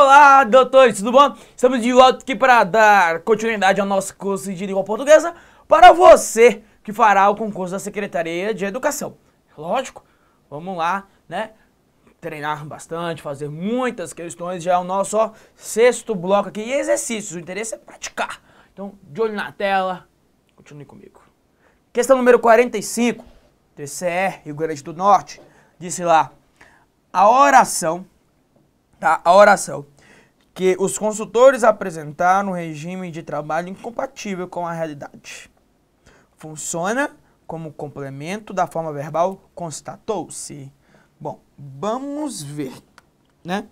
Olá, doutores, tudo bom? Estamos de volta aqui para dar continuidade ao nosso curso de língua portuguesa para você que fará o concurso da Secretaria de Educação. Lógico, vamos lá, né? Treinar bastante, fazer muitas questões, já é o nosso ó, sexto bloco aqui. E exercícios, o interesse é praticar. Então, de olho na tela, continue comigo. Questão número 45, TCR, Rio Grande do Norte, disse lá, a oração tá? A oração. Que os consultores apresentaram um regime de trabalho incompatível com a realidade. Funciona como complemento da forma verbal, constatou-se. Bom, vamos ver, né?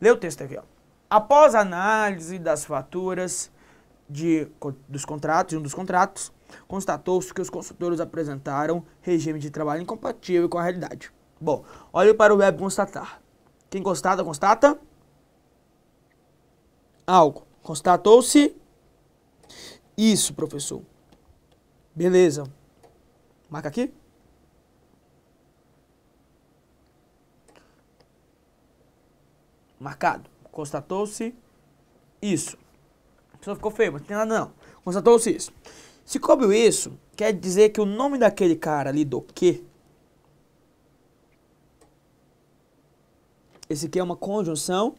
Lê o texto aqui, ó. Após a análise das faturas de, dos contratos, de um dos contratos, constatou-se que os consultores apresentaram regime de trabalho incompatível com a realidade. Bom, olhe para o web constatar. Quem constata, constata algo. Constatou-se isso, professor. Beleza. Marca aqui. Marcado. Constatou-se isso. Só ficou feio, mas não tem nada não. Constatou-se isso. Se coube isso, quer dizer que o nome daquele cara ali do que Esse aqui é uma conjunção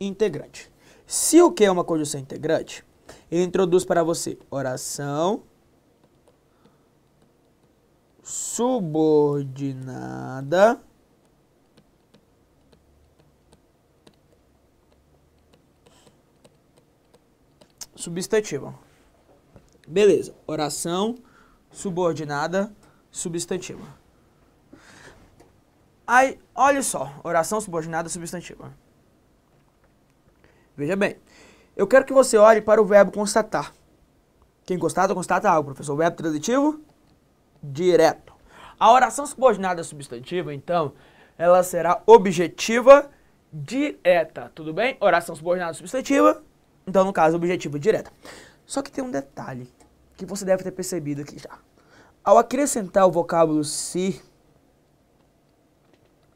integrante. Se o que é uma conjunção integrante, ele introduz para você oração subordinada substantiva. Beleza, oração subordinada substantiva. Aí, olha só, oração subordinada substantiva. Veja bem, eu quero que você olhe para o verbo constatar. Quem constata, constata algo, professor. O verbo transitivo, direto. A oração subordinada substantiva, então, ela será objetiva direta, tudo bem? Oração subordinada substantiva, então, no caso, objetiva direta. Só que tem um detalhe que você deve ter percebido aqui já. Ao acrescentar o vocábulo se... Si,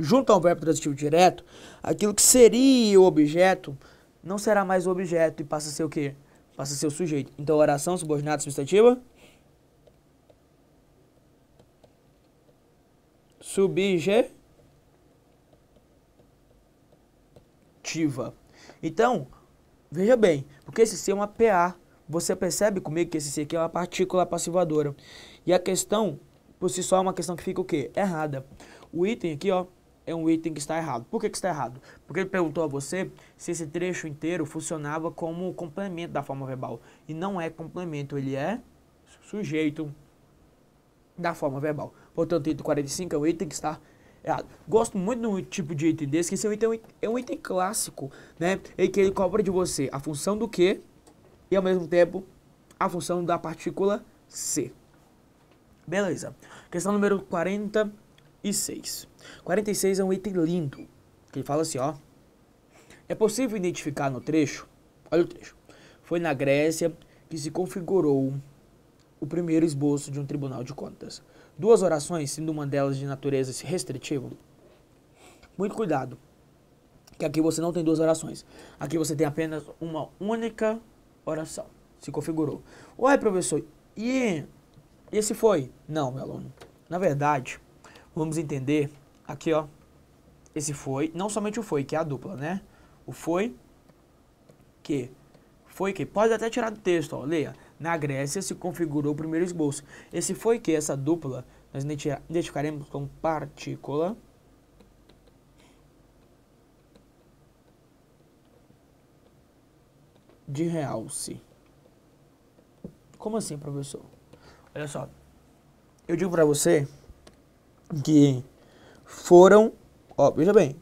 junto ao verbo transitivo direto, aquilo que seria o objeto não será mais o objeto e passa a ser o quê? Passa a ser o sujeito. Então, oração subordinada substantiva. Subjetiva. Então, veja bem, porque esse C é uma PA. Você percebe comigo que esse C aqui é uma partícula passivadora. E a questão, por si só, é uma questão que fica o quê? Errada. O item aqui, ó, é um item que está errado. Por que, que está errado? Porque ele perguntou a você se esse trecho inteiro funcionava como complemento da forma verbal. E não é complemento, ele é sujeito da forma verbal. Portanto, o item 45 é um item que está errado. Gosto muito do tipo de item desse, que esse item é um item é clássico, né? E que ele cobra de você a função do que e, ao mesmo tempo, a função da partícula C. Beleza. Questão número 46. 46 é um item lindo, que ele fala assim, ó. É possível identificar no trecho, olha o trecho, foi na Grécia que se configurou o primeiro esboço de um tribunal de contas. Duas orações, sendo uma delas de natureza restritiva. Muito cuidado, que aqui você não tem duas orações. Aqui você tem apenas uma única oração. Se configurou. Ué, professor, e esse foi? Não, meu aluno. Na verdade, vamos entender Aqui, ó. Esse foi, não somente o foi, que é a dupla, né? O foi, que, foi que, pode até tirar do texto, ó, leia. Na Grécia se configurou o primeiro esboço. Esse foi que, essa dupla, nós identificaremos como partícula. de realce. Como assim, professor? Olha só. Eu digo para você que foram, ó, veja bem,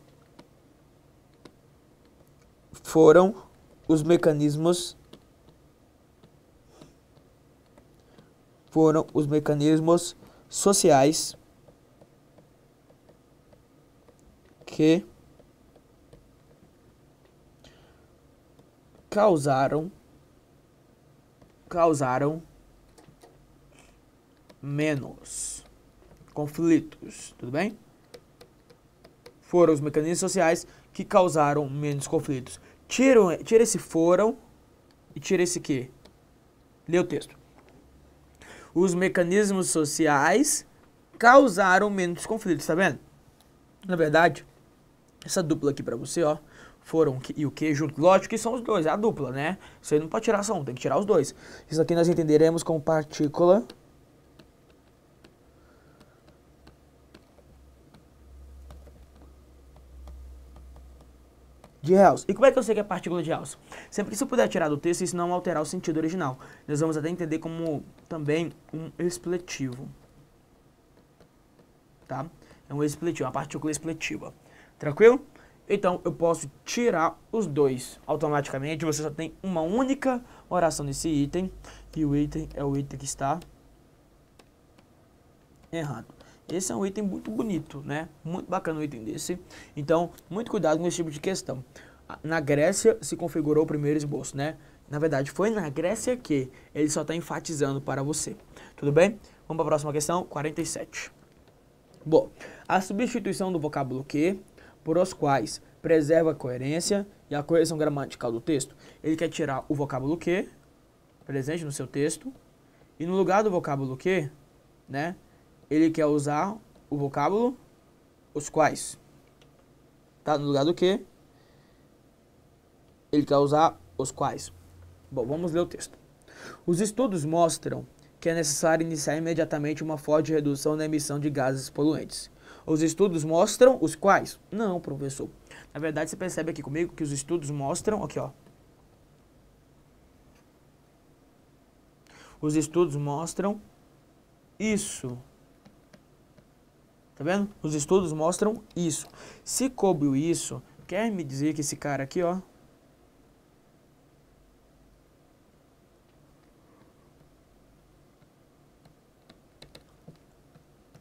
foram os mecanismos foram os mecanismos sociais que causaram causaram menos conflitos, tudo bem? foram os mecanismos sociais que causaram menos conflitos. Tira, tira esse foram e tira esse que. Lê o texto. Os mecanismos sociais causaram menos conflitos, tá vendo? Na verdade, essa dupla aqui pra você, ó, foram e o que junto. Lógico que são os dois, é a dupla, né? Isso aí não pode tirar só um, tem que tirar os dois. Isso aqui nós entenderemos como partícula de Hells. E como é que eu sei que é partícula de Hells? Sempre que isso puder tirar do texto, isso não alterar o sentido original. Nós vamos até entender como também um expletivo. Tá? É um expletivo, uma partícula expletiva. Tranquilo? Então, eu posso tirar os dois automaticamente. Você só tem uma única oração nesse item. E o item é o item que está errado. Esse é um item muito bonito, né? Muito bacana o um item desse. Então, muito cuidado com esse tipo de questão. Na Grécia se configurou o primeiro esboço, né? Na verdade, foi na Grécia que ele só está enfatizando para você. Tudo bem? Vamos para a próxima questão, 47. Bom, a substituição do vocábulo que por os quais preserva a coerência e a coerção gramatical do texto. Ele quer tirar o vocábulo que presente no seu texto e no lugar do vocábulo que, né, ele quer usar o vocábulo os quais. Tá no lugar do que? Ele quer usar os quais. Bom, vamos ler o texto. Os estudos mostram que é necessário iniciar imediatamente uma forte redução na emissão de gases poluentes. Os estudos mostram os quais? Não, professor. Na verdade, você percebe aqui comigo que os estudos mostram, aqui ó. Os estudos mostram isso. Tá vendo? Os estudos mostram isso. Se coube isso, quer me dizer que esse cara aqui, ó.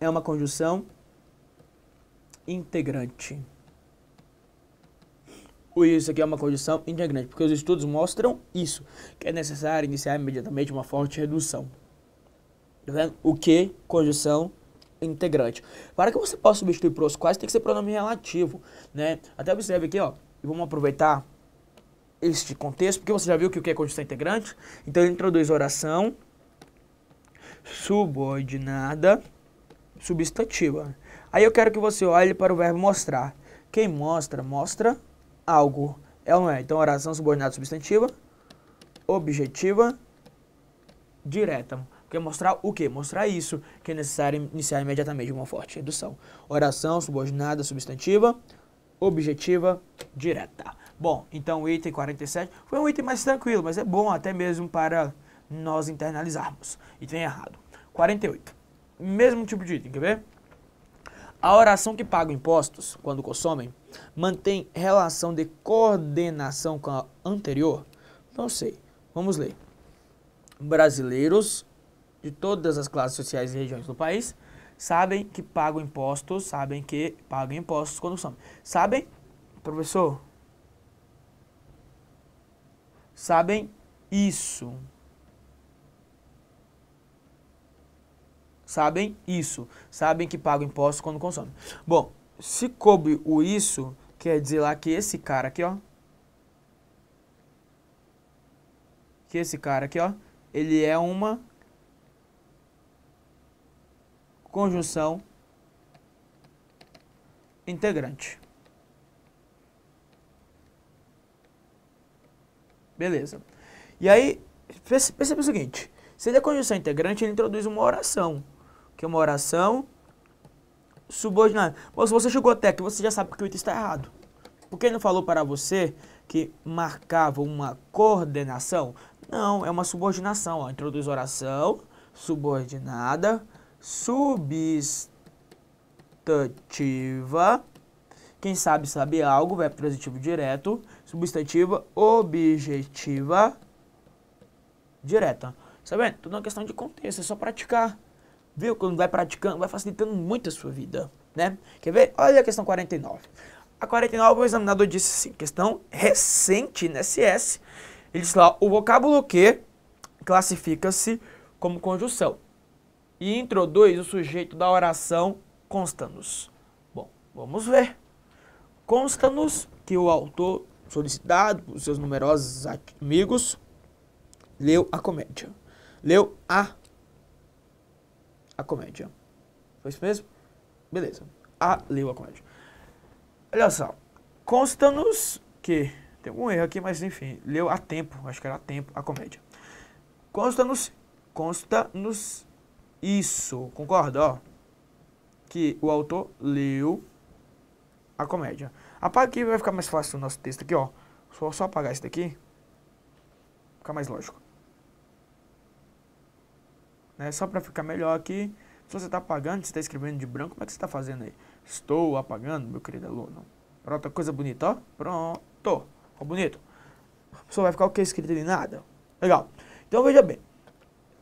É uma conjunção integrante. O isso aqui é uma condição integrante, porque os estudos mostram isso, que é necessário iniciar imediatamente uma forte redução. Tá vendo? O que? conjunção integrante. Para que você possa substituir pros quais, tem que ser pronome relativo, né? Até observe aqui, ó, vamos aproveitar este contexto, porque você já viu que o que é condição integrante. Então, ele introduz oração subordinada substantiva. Aí eu quero que você olhe para o verbo mostrar. Quem mostra, mostra algo. É ou não é? Então, oração subordinada substantiva, objetiva, direta. Quer mostrar o quê? Mostrar isso, que é necessário iniciar imediatamente uma forte redução. Oração subordinada, substantiva, objetiva, direta. Bom, então o item 47 foi um item mais tranquilo, mas é bom até mesmo para nós internalizarmos. Item errado. 48. Mesmo tipo de item, quer ver? A oração que paga impostos, quando consomem, mantém relação de coordenação com a anterior? Não sei. Vamos ler. Brasileiros de todas as classes sociais e regiões do país sabem que pagam impostos, sabem que pagam impostos quando são. Sabem, professor? Sabem isso. Sabem isso. Sabem que pagam impostos quando consomem. Bom, se coube o isso, quer dizer lá que esse cara aqui, ó. Que esse cara aqui, ó. Ele é uma conjunção integrante. Beleza. E aí, perceba o seguinte. Se ele é conjunção integrante, ele introduz uma oração. Que é uma oração subordinada. Ou se você chegou até aqui, você já sabe que o item está errado. Porque ele não falou para você que marcava uma coordenação? Não, é uma subordinação. Ó. Introduz oração subordinada substantiva. Quem sabe sabe algo, vai para transitivo direto. Substantiva objetiva direta. Sabe? Tá Tudo é uma questão de contexto, é só praticar. Viu? Quando vai praticando, vai facilitando muito a sua vida, né? Quer ver? Olha a questão 49. A 49, o examinador disse assim, questão recente no SS. Ele disse lá, o vocábulo que classifica-se como conjunção e introduz o sujeito da oração consta-nos. Bom, vamos ver. Consta-nos que o autor, solicitado por seus numerosos amigos, leu a comédia. Leu a a comédia. Foi isso mesmo? Beleza. A leu a comédia. Olha só. Consta-nos que tem algum erro aqui, mas enfim, leu a tempo, acho que era a tempo a comédia. Consta-nos consta-nos isso, concorda, ó. Que o autor leu a comédia. Apaga aqui, vai ficar mais fácil o nosso texto aqui, ó. Só, só apagar isso daqui. Fica mais lógico. Né? Só pra ficar melhor aqui. Se você tá apagando, se tá escrevendo de branco, como é que você tá fazendo aí? Estou apagando, meu querido aluno. Pronto, coisa bonita, ó. Pronto. ó bonito. Só vai ficar o que escrito ali? Nada. Legal. Então veja bem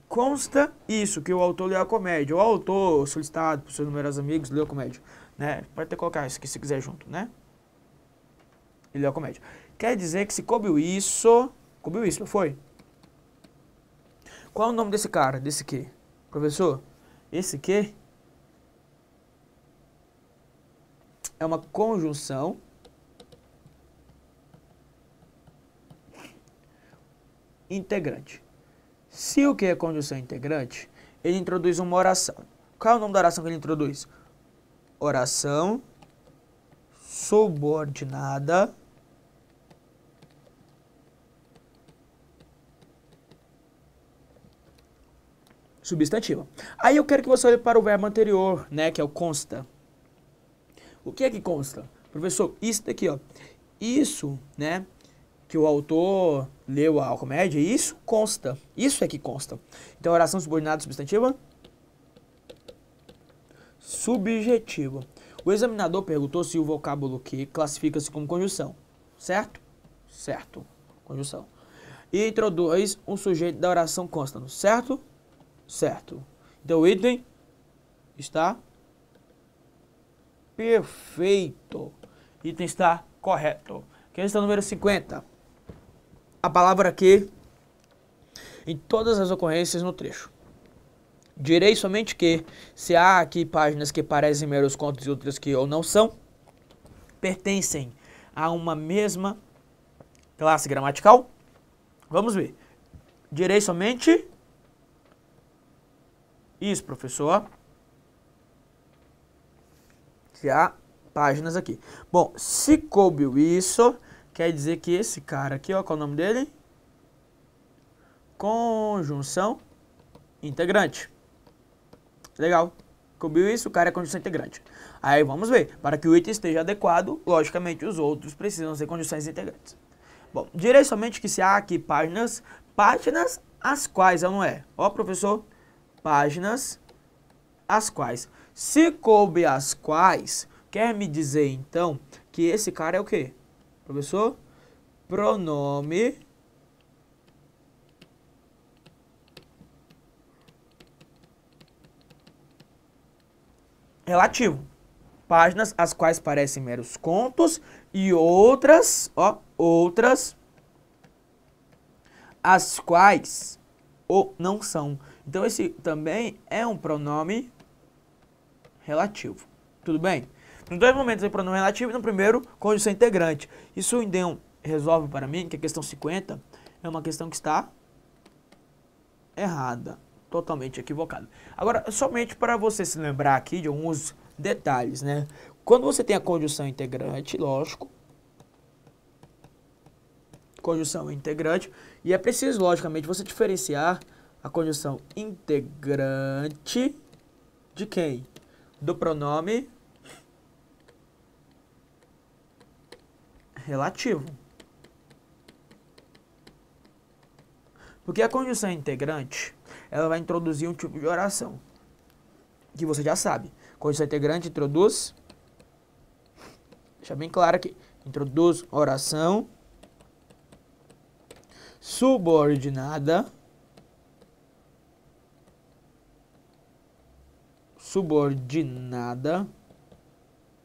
consta isso, que o autor leu a comédia. O autor solicitado por seus numerosos amigos leu a comédia. Né? Pode até colocar isso aqui se quiser junto, né? Ele leu a comédia. Quer dizer que se cobriu isso... Cobriu isso, não foi? Qual é o nome desse cara, desse que Professor, esse que é uma conjunção integrante. Se o que é conjunção integrante, ele introduz uma oração. Qual é o nome da oração que ele introduz? Oração subordinada substantiva. Aí eu quero que você olhe para o verbo anterior, né, que é o consta. O que é que consta? Professor, isso daqui, ó. Isso, né, que o autor leu a comédia, e isso consta. Isso é que consta. Então, oração subordinada substantiva subjetiva. O examinador perguntou se o vocábulo que classifica-se como conjunção, certo? Certo, conjunção. E introduz um sujeito da oração constando, certo? Certo. Então o item está perfeito. Item está correto. Questão número 50 a palavra que em todas as ocorrências no trecho. Direi somente que, se há aqui páginas que parecem meros contos e outras que ou não são, pertencem a uma mesma classe gramatical. Vamos ver. Direi somente. Isso, professor. Se há páginas aqui. Bom, se coube isso, quer dizer que esse cara aqui, ó, qual é o nome dele? Conjunção integrante. Legal. Cobiu isso, o cara é conjunção integrante. Aí vamos ver. Para que o item esteja adequado, logicamente os outros precisam ser conjunções integrantes. Bom, direi somente que se há aqui páginas, páginas as quais ou não é. Ó, professor, páginas as quais. Se coube as quais, quer me dizer então que esse cara é o quê? Professor, pronome relativo. Páginas as quais parecem meros contos e outras, ó, outras as quais ou não são. Então esse também é um pronome relativo. Tudo bem? Nos dois momentos eu pronome relativo e no primeiro, conjunção integrante. Isso então resolve para mim que a é questão 50 é uma questão que está errada, totalmente equivocada. Agora, somente para você se lembrar aqui de alguns detalhes, né? Quando você tem a conjunção integrante, lógico, conjunção integrante, e é preciso, logicamente, você diferenciar a conjunção integrante de quem? Do pronome relativo. Porque a conjunção integrante, ela vai introduzir um tipo de oração. Que você já sabe. Conjunção integrante introduz... Deixa bem claro aqui. Introduz oração subordinada... Subordinada...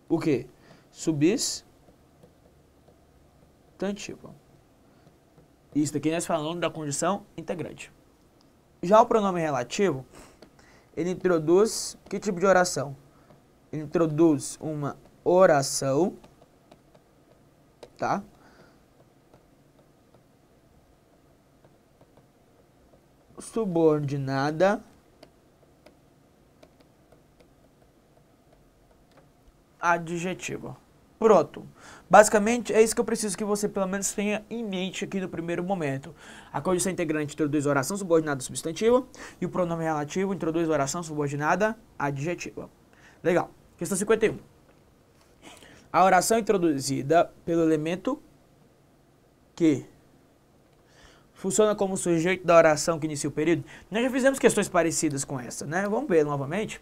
O que? Subis substantivo. Tipo, isso aqui nós falando da condição integrante. Já o pronome relativo, ele introduz que tipo de oração? Ele introduz uma oração, tá? Subordinada adjetivo pronto Basicamente, é isso que eu preciso que você pelo menos tenha em mente aqui no primeiro momento. A condição integrante introduz oração subordinada substantiva e o pronome relativo introduz oração subordinada adjetiva. Legal. Questão 51. A oração introduzida pelo elemento que funciona como sujeito da oração que inicia o período. Nós já fizemos questões parecidas com essa, né? Vamos ver novamente.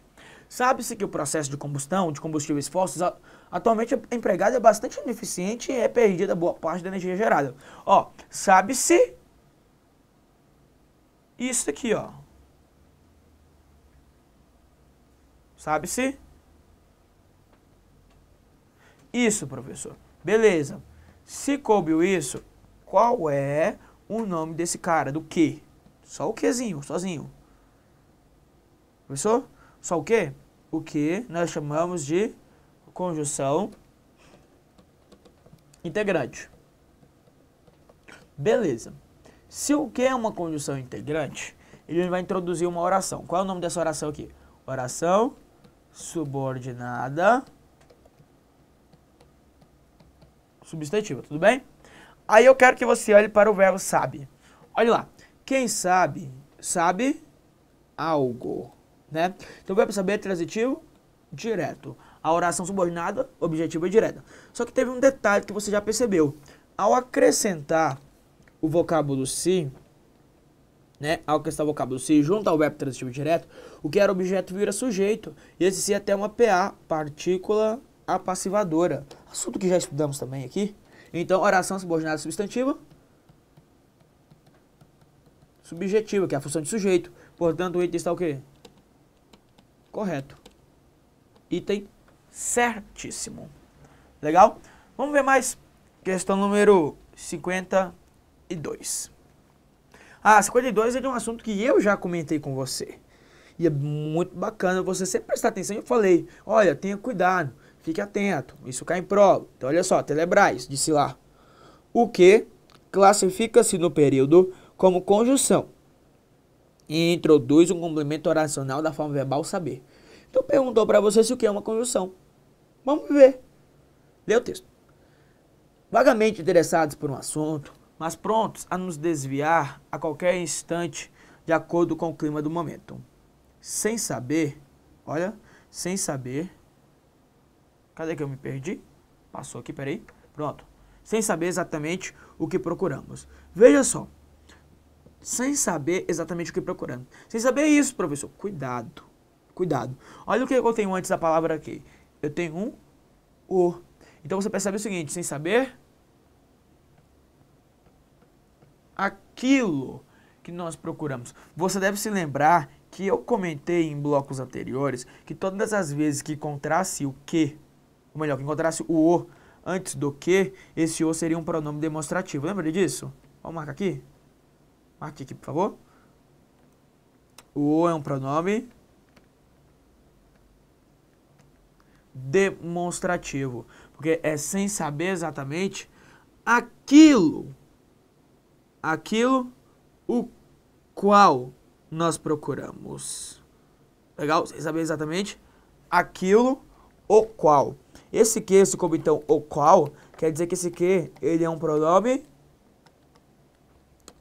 Sabe-se que o processo de combustão de combustíveis fósseis Atualmente a empregada é bastante ineficiente e é perdida boa parte da energia gerada. Ó, sabe-se isso aqui, ó. Sabe-se isso, professor. Beleza. Se coube isso, qual é o nome desse cara? Do que? Só o quezinho, sozinho. Professor? Só o que? O que nós chamamos de conjunção integrante. Beleza. Se o que é uma conjunção integrante, ele vai introduzir uma oração. Qual é o nome dessa oração aqui? Oração subordinada substantiva, tudo bem? Aí eu quero que você olhe para o verbo sabe. Olha lá. Quem sabe, sabe algo, né? Então o verbo saber é transitivo direto. A oração subordinada, objetiva e direta. Só que teve um detalhe que você já percebeu. Ao acrescentar o vocábulo se, né, ao acrescentar o vocábulo se junto ao verbo transitivo direto, o que era objeto vira sujeito. E esse se é até uma PA, partícula apassivadora. Assunto que já estudamos também aqui. Então, oração subordinada substantiva, subjetiva, que é a função de sujeito. Portanto, o item está o quê? Correto. Item certíssimo. Legal? Vamos ver mais. Questão número 52. Ah, 52 é de um assunto que eu já comentei com você. E é muito bacana você sempre prestar atenção. Eu falei, olha, tenha cuidado, fique atento, isso cai em prova. Então, olha só, Telebrás, disse lá. O que classifica-se no período como conjunção e introduz um complemento oracional da forma verbal saber. Então, perguntou para você se o que é uma conjunção. Vamos viver. Lê o texto. Vagamente interessados por um assunto, mas prontos a nos desviar a qualquer instante de acordo com o clima do momento. Sem saber, olha, sem saber. Cadê que eu me perdi? Passou aqui, peraí. Pronto. Sem saber exatamente o que procuramos. Veja só. Sem saber exatamente o que procuramos. Sem saber isso, professor. Cuidado. Cuidado. Olha o que eu tenho antes da palavra aqui eu tenho um O. Então você percebe o seguinte, sem saber, aquilo que nós procuramos. Você deve se lembrar que eu comentei em blocos anteriores que todas as vezes que encontrasse o que, ou melhor, que encontrasse o O antes do que, esse O seria um pronome demonstrativo. Lembra disso? Vamos marcar aqui? Marque aqui, por favor. O O é um pronome demonstrativo, porque é sem saber exatamente aquilo, aquilo o qual nós procuramos. Legal? Sem saber exatamente aquilo o qual. Esse que, esse como então o qual, quer dizer que esse que, ele é um pronome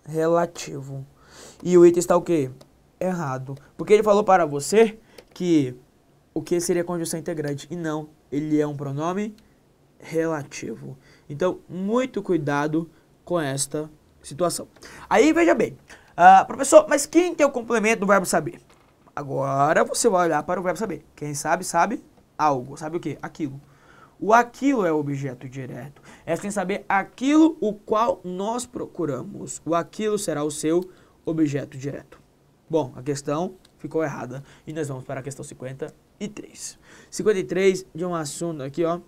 relativo. E o item está o quê? Errado. Porque ele falou para você que o que seria conjunção integrante. E não, ele é um pronome relativo. Então, muito cuidado com esta situação. Aí, veja bem. Uh, professor, mas quem tem o complemento do verbo saber? Agora você vai olhar para o verbo saber. Quem sabe, sabe algo. Sabe o quê? Aquilo. O aquilo é o objeto direto. É sem saber aquilo o qual nós procuramos. O aquilo será o seu objeto direto. Bom, a questão ficou errada. E nós vamos para a questão 50. 53. 53 de um assunto aqui, ó,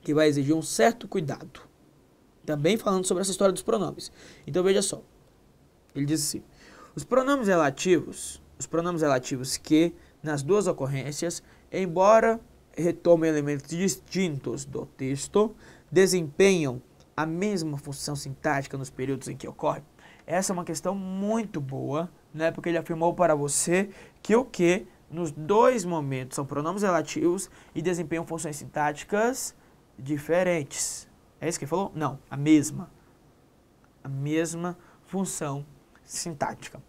que vai exigir um certo cuidado. Também falando sobre essa história dos pronomes. Então veja só. Ele diz assim: Os pronomes relativos, os pronomes relativos que nas duas ocorrências, embora retomem elementos distintos do texto, desempenham a mesma função sintática nos períodos em que ocorre. Essa é uma questão muito boa, né? Porque ele afirmou para você que o que nos dois momentos são pronomes relativos e desempenham funções sintáticas diferentes. É isso que ele falou? Não, a mesma. A mesma função sintática.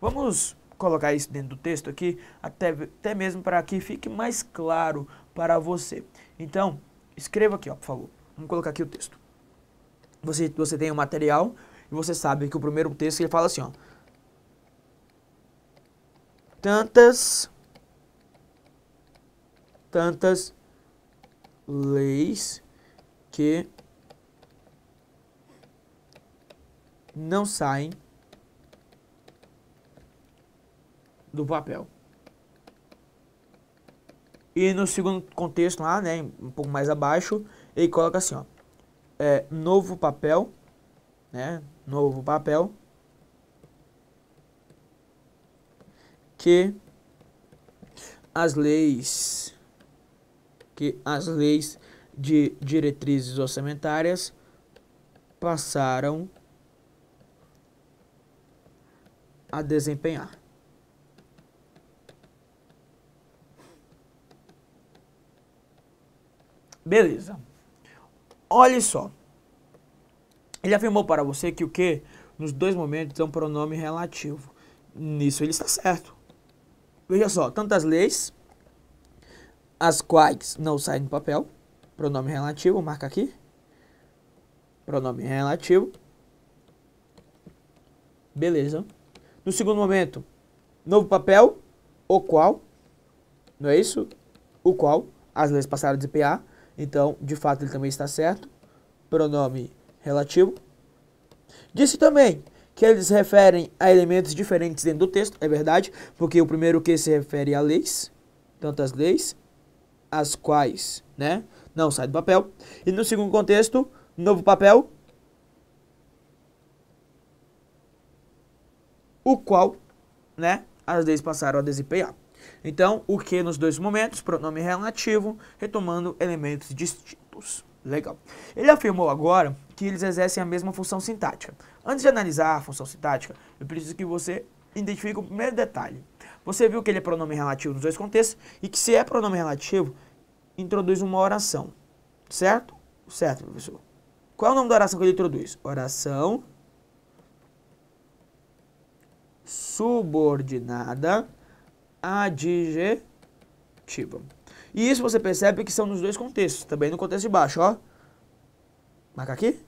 Vamos colocar isso dentro do texto aqui, até, até mesmo para que fique mais claro para você. Então, escreva aqui, ó, por favor. Vamos colocar aqui o texto. Você, você tem o um material e você sabe que o primeiro texto ele fala assim, ó. Tantas tantas leis que não saem do papel. E no segundo contexto lá, né, um pouco mais abaixo, ele coloca assim, ó, é, novo papel, né, novo papel, que as leis que as leis de diretrizes orçamentárias passaram a desempenhar. Beleza. Olhe só. Ele afirmou para você que o que nos dois momentos é um pronome relativo. Nisso ele está certo. Veja só, tantas leis as quais não saem do papel. Pronome relativo, marca aqui. Pronome relativo. Beleza. No segundo momento, novo papel, o qual, não é isso? O qual, as leis passaram de PA, então, de fato, ele também está certo. Pronome relativo. Disse também que eles referem a elementos diferentes dentro do texto, é verdade, porque o primeiro que se refere a leis, tantas leis, as quais, né, não sai do papel. E no segundo contexto, novo papel, o qual, né, as leis passaram a desempenhar. Então, o que nos dois momentos, pronome relativo, retomando elementos distintos. Legal. Ele afirmou agora que eles exercem a mesma função sintática. Antes de analisar a função sintática, eu preciso que você identifique o primeiro detalhe. Você viu que ele é pronome relativo nos dois contextos e que se é pronome relativo, introduz uma oração. Certo? Certo, professor. Qual é o nome da oração que ele introduz? Oração subordinada adjetiva. E isso você percebe que são nos dois contextos, também no contexto de baixo, ó. Marca aqui.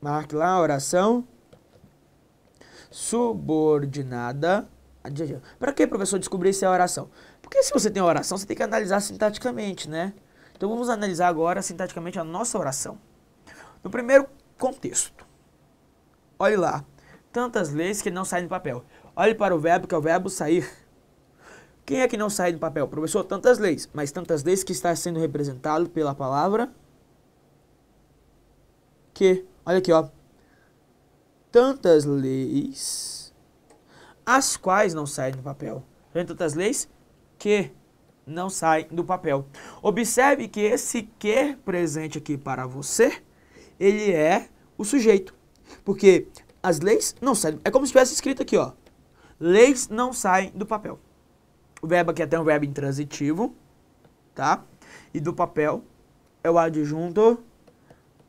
Marque lá a oração subordinada adjetiva. Para que, professor, descobrir se é oração? Porque se você tem oração, você tem que analisar sintaticamente, né? Então vamos analisar agora sintaticamente a nossa oração. No primeiro contexto, olhe lá, tantas leis que não saem do papel. Olhe para o verbo, que é o verbo sair. Quem é que não sai do papel? Professor, tantas leis, mas tantas leis que está sendo representado pela palavra que, olha aqui, ó. Tantas leis as quais não saem do papel. Tantas leis que não sai do papel. Observe que esse que presente aqui para você, ele é o sujeito. Porque as leis não saem. É como se tivesse escrito aqui, ó. Leis não saem do papel. O verbo aqui é até um verbo intransitivo, tá? E do papel é o adjunto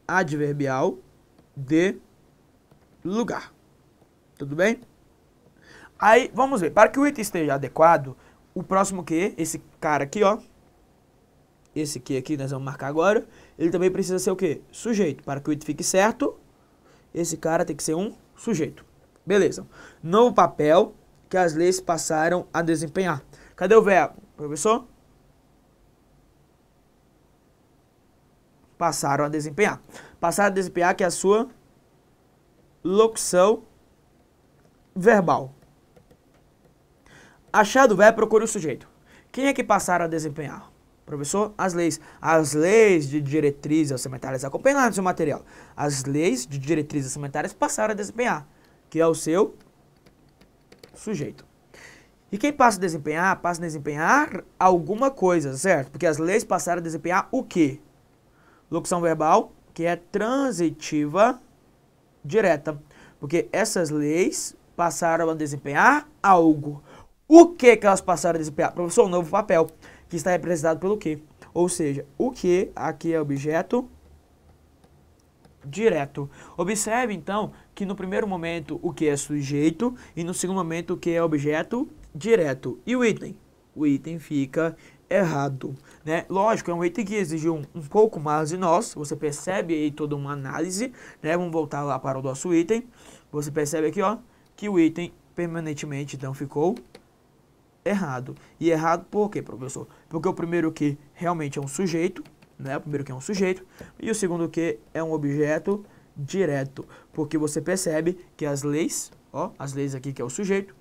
adverbial de lugar. Tudo bem? Aí, vamos ver. Para que o item esteja adequado, o próximo Q, esse cara aqui, ó. Esse Q aqui nós vamos marcar agora. Ele também precisa ser o quê? Sujeito. Para que o it fique certo, esse cara tem que ser um sujeito. Beleza. Novo papel que as leis passaram a desempenhar. Cadê o verbo, professor? Passaram a desempenhar. Passaram a desempenhar que é a sua locução verbal. Achado é, procure o sujeito. Quem é que passaram a desempenhar? Professor, as leis. As leis de diretrizes orçamentárias, acompanhe lá no seu material. As leis de diretrizes orçamentárias passaram a desempenhar, que é o seu sujeito. E quem passa a desempenhar, passa a desempenhar alguma coisa, certo? Porque as leis passaram a desempenhar o quê? Locução verbal, que é transitiva direta. Porque essas leis passaram a desempenhar algo. O que que elas passaram a desempenhar? Professor, um novo papel, que está representado pelo que. Ou seja, o que aqui é objeto direto. Observe, então, que no primeiro momento o que é sujeito e no segundo momento o que é objeto direto. E o item? O item fica errado, né? Lógico, é um item que exige um, um pouco mais de nós, você percebe aí toda uma análise, né? Vamos voltar lá para o nosso item, você percebe aqui, ó, que o item permanentemente, então, ficou errado. E errado por quê, professor? Porque o primeiro que realmente é um sujeito, né? O primeiro que é um sujeito, e o segundo que é um objeto direto. Porque você percebe que as leis, ó, as leis aqui que é o sujeito,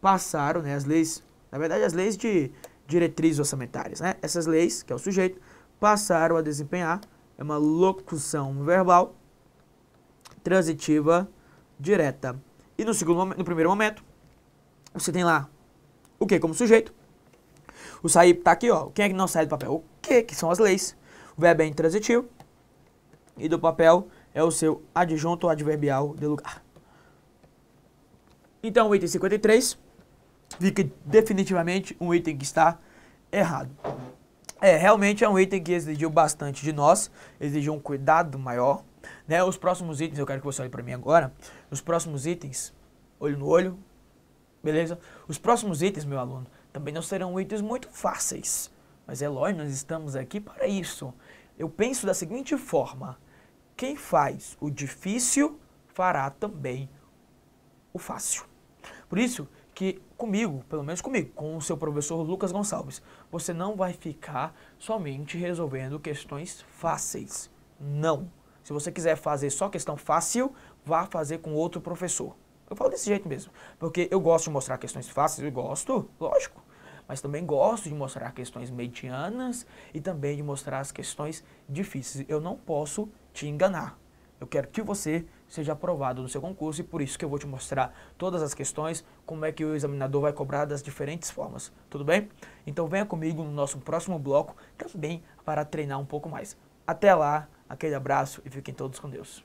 passaram, né? As leis, na verdade, as leis de diretrizes orçamentárias, né? Essas leis, que é o sujeito, passaram a desempenhar é uma locução verbal transitiva direta. E no segundo no primeiro momento, você tem lá o que como sujeito. O sair está aqui, ó. Quem é que não sai do papel? O que, que são as leis. O verbo é intransitivo. E do papel é o seu adjunto adverbial de lugar. Então, o item 53 fica definitivamente um item que está errado. É, realmente é um item que exigiu bastante de nós, exigiu um cuidado maior. Né? Os próximos itens, eu quero que você olhe para mim agora. Os próximos itens, olho no olho, Beleza? Os próximos itens, meu aluno, também não serão itens muito fáceis. Mas é lógico, nós estamos aqui para isso. Eu penso da seguinte forma: quem faz o difícil fará também o fácil. Por isso que comigo, pelo menos comigo, com o seu professor Lucas Gonçalves, você não vai ficar somente resolvendo questões fáceis. Não. Se você quiser fazer só questão fácil, vá fazer com outro professor. Eu falo desse jeito mesmo. Porque eu gosto de mostrar questões fáceis, eu gosto, lógico. Mas também gosto de mostrar questões medianas e também de mostrar as questões difíceis. Eu não posso te enganar. Eu quero que você seja aprovado no seu concurso e por isso que eu vou te mostrar todas as questões, como é que o examinador vai cobrar das diferentes formas, tudo bem? Então venha comigo no nosso próximo bloco também para treinar um pouco mais. Até lá, aquele abraço e fiquem todos com Deus.